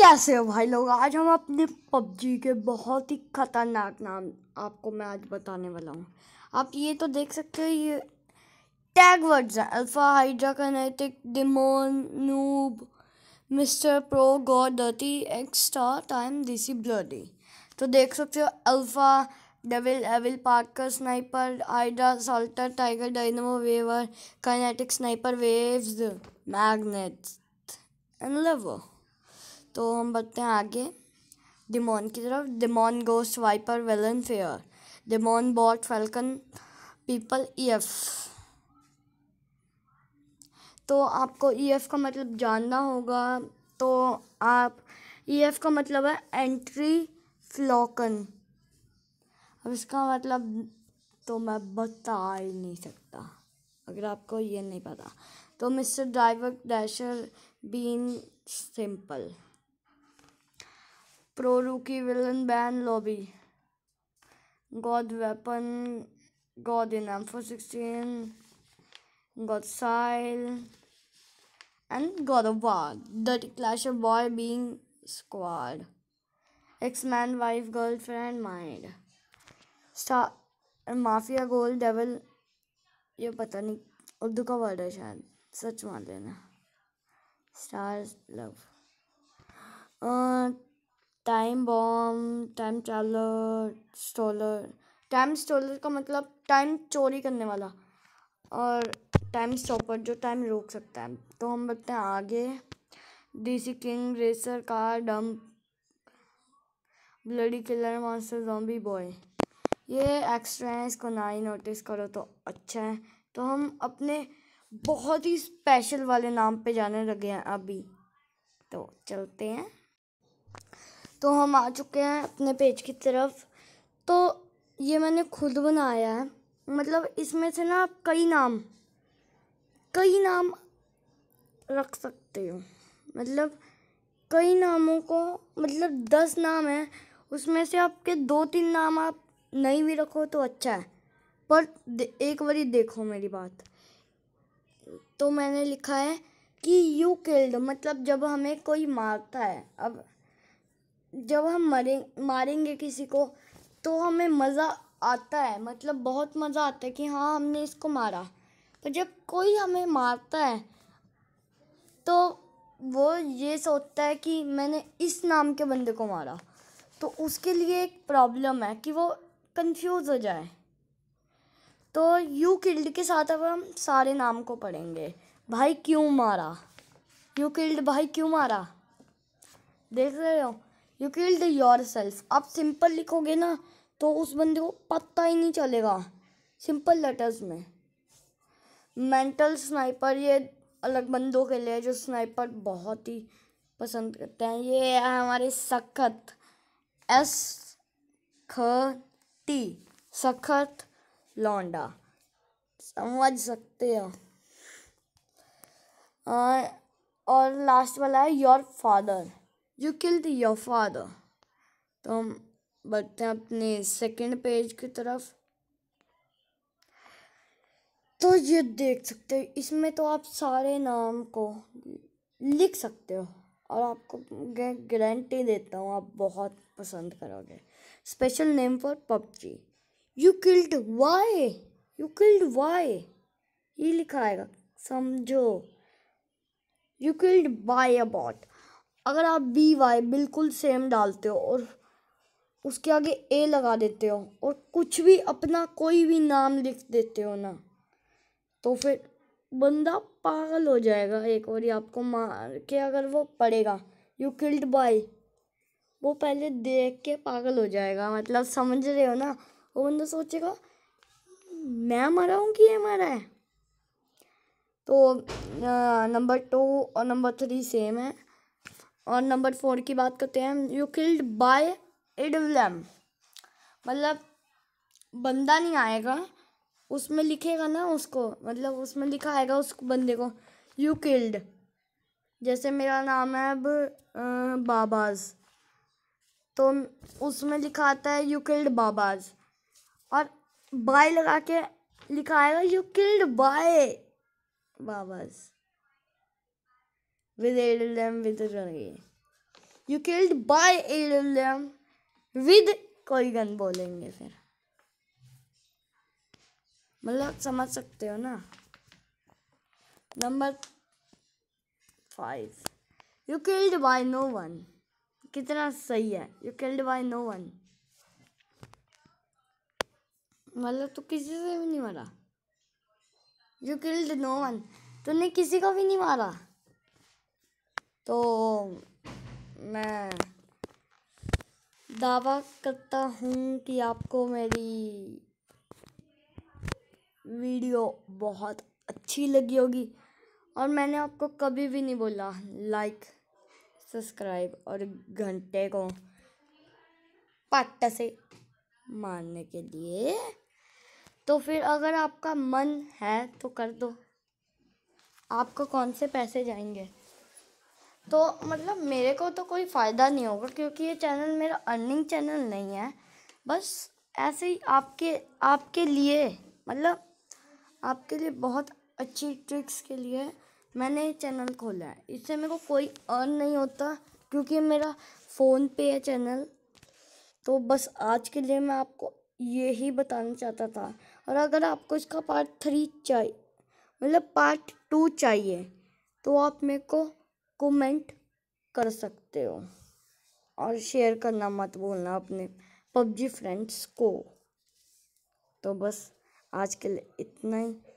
कैसे हो भाई लोग आज हम अपने पबजी के बहुत ही ख़तरनाक नाम आपको मैं आज बताने वाला हूँ आप ये तो देख सकते हो ये टैग वर्ड्स हैं alpha hydra kinetic demon noob mister pro god D extra time DC bloody तो देख सकते हो alpha devil evil Parker sniper hydra salter tiger dynamo waver kinetic sniper waves magnet and lover तो हम बढ़ते हैं आगे डिमॉन की तरफ demon ghost viper Whelan fair demon bot falcon people E F तो आपको ई e एफ का मतलब जानना होगा तो आप ई e एफ का मतलब है एंट्री फ्लॉकन अब इसका मतलब तो मैं बता ही नहीं सकता अगर आपको ये नहीं पता तो mister driver dasher bean simple pro rookie villain ban lobby god weapon god in M four sixteen god sail and god of war the clash of boy being squad X man wife girlfriend mind star mafia goal devil ये पता नहीं उर्दू का word है शायद सच मान लेना star love time bomb time traveller stoller time stoller का मतलब टाइम चोरी करने वाला और टाइम स्टॉपर जो टाइम रोक सकता है तो हम बढ़ते हैं आगे DC king racer car dump bloody killer master zombie boy ये एक्स्ट्रा है इसको ना ही नोटिस करो तो अच्छा है तो हम अपने बहुत ही स्पेशल वाले नाम पे जाने लगे हैं अभी तो चलते हैं तो हम आ चुके हैं अपने पेज की तरफ तो ये मैंने खुद बनाया है मतलब इसमें से ना आप कई नाम कई नाम रख सकते हो मतलब कई नामों को मतलब दस नाम हैं उसमें से आपके दो तीन नाम आप नहीं भी रखो तो अच्छा है पर एक बारी देखो मेरी बात तो मैंने लिखा है कि यू किल्ड मतलब जब हमें कोई मारता है अब जब हम मरे मारेंगे किसी को तो हमें मज़ा आता है मतलब बहुत मज़ा आता है कि हाँ हमने इसको मारा पर जब कोई हमें मारता है तो वो ये सोचता है कि मैंने इस नाम के बंदे को मारा तो उसके लिए एक प्रॉब्लम है कि वो कंफ्यूज हो जाए तो यू किल्ड के साथ अब हम सारे नाम को पढ़ेंगे भाई क्यों मारा यू किल्ड भाई क्यों मारा देख रहे हो you kill the your yourself simple लिखोगे ना तो उस बंदे को पता ही नहीं चलेगा सिंपल लेटर्स में मेंटल स्नाइपर ये अलग बंदों के लिए जो स्नाइपर बहुत ही पसंद करते हैं ये है हमारे सख्त एस ख टी सख्त लौंडा समझ सकते हो और लास्ट वाला है your father you killed your father तो हम बढ़ते हैं अपने सेकंड पेज की तरफ तो ये देख सकते हो इसमें तो आप सारे नाम को लिख सकते हो और आपको गारंटी देता हूँ आप बहुत पसंद करोगे special name for PUBG you killed Y you killed Y ये लिखाएगा समझो यू किल्ड बाय अबाउट अगर आप बी वाई बिल्कुल सेम डालते हो और उसके आगे ए लगा देते हो और कुछ भी अपना कोई भी नाम लिख देते हो ना तो फिर बंदा पागल हो जाएगा एक बार आपको मार के अगर वो पड़ेगा यू किल्ड बाय वो पहले देख के पागल हो जाएगा मतलब समझ रहे हो ना वो बंदा सोचेगा मैं मरा हूँ कि ये मरा है तो नंबर टू और नंबर थ्री सेम है और नंबर फोर की बात करते हैं यू किल्ड बाय इडवलम मतलब बंदा नहीं आएगा उसमें लिखेगा ना उसको मतलब उसमें लिखा आएगा उस बंदे को यू किल्ड जैसे मेरा नाम है अब बाबाज तो उसमें लिखा आता है यू किल्ड बाबाज और बाय लगा के लिखा आएगा यू किल्ड बाय बाबाज with ALM with रंगे you killed by ALM with कोई गन बोलेंगे फिर मतलब समझ सकते हो ना number five you killed by no one कितना सही है you killed by no one मतलब तू किसी से भी नहीं मारा यू किल्ड नो वन तूने किसी को भी नहीं मारा तो मैं दावा करता हूँ कि आपको मेरी वीडियो बहुत अच्छी लगी होगी और मैंने आपको कभी भी नहीं बोला लाइक सब्सक्राइब और घंटे को पट्ट से मारने के लिए तो फिर अगर आपका मन है तो कर दो आपको कौन से पैसे जाएंगे तो मतलब मेरे को तो कोई फ़ायदा नहीं होगा क्योंकि ये चैनल मेरा अर्निंग चैनल नहीं है बस ऐसे ही आपके आपके लिए मतलब आपके लिए बहुत अच्छी ट्रिक्स के लिए मैंने ये चैनल खोला है इससे मेरे को कोई अर्न नहीं होता क्योंकि मेरा फ़ोन पे है चैनल तो बस आज के लिए मैं आपको ये ही बताना चाहता था और अगर आपको इसका पार्ट थ्री चाहिए मतलब पार्ट टू चाहिए तो आप मेरे को कमेंट कर सकते हो और शेयर करना मत भूलना अपने पबजी फ्रेंड्स को तो बस आज के लिए इतना ही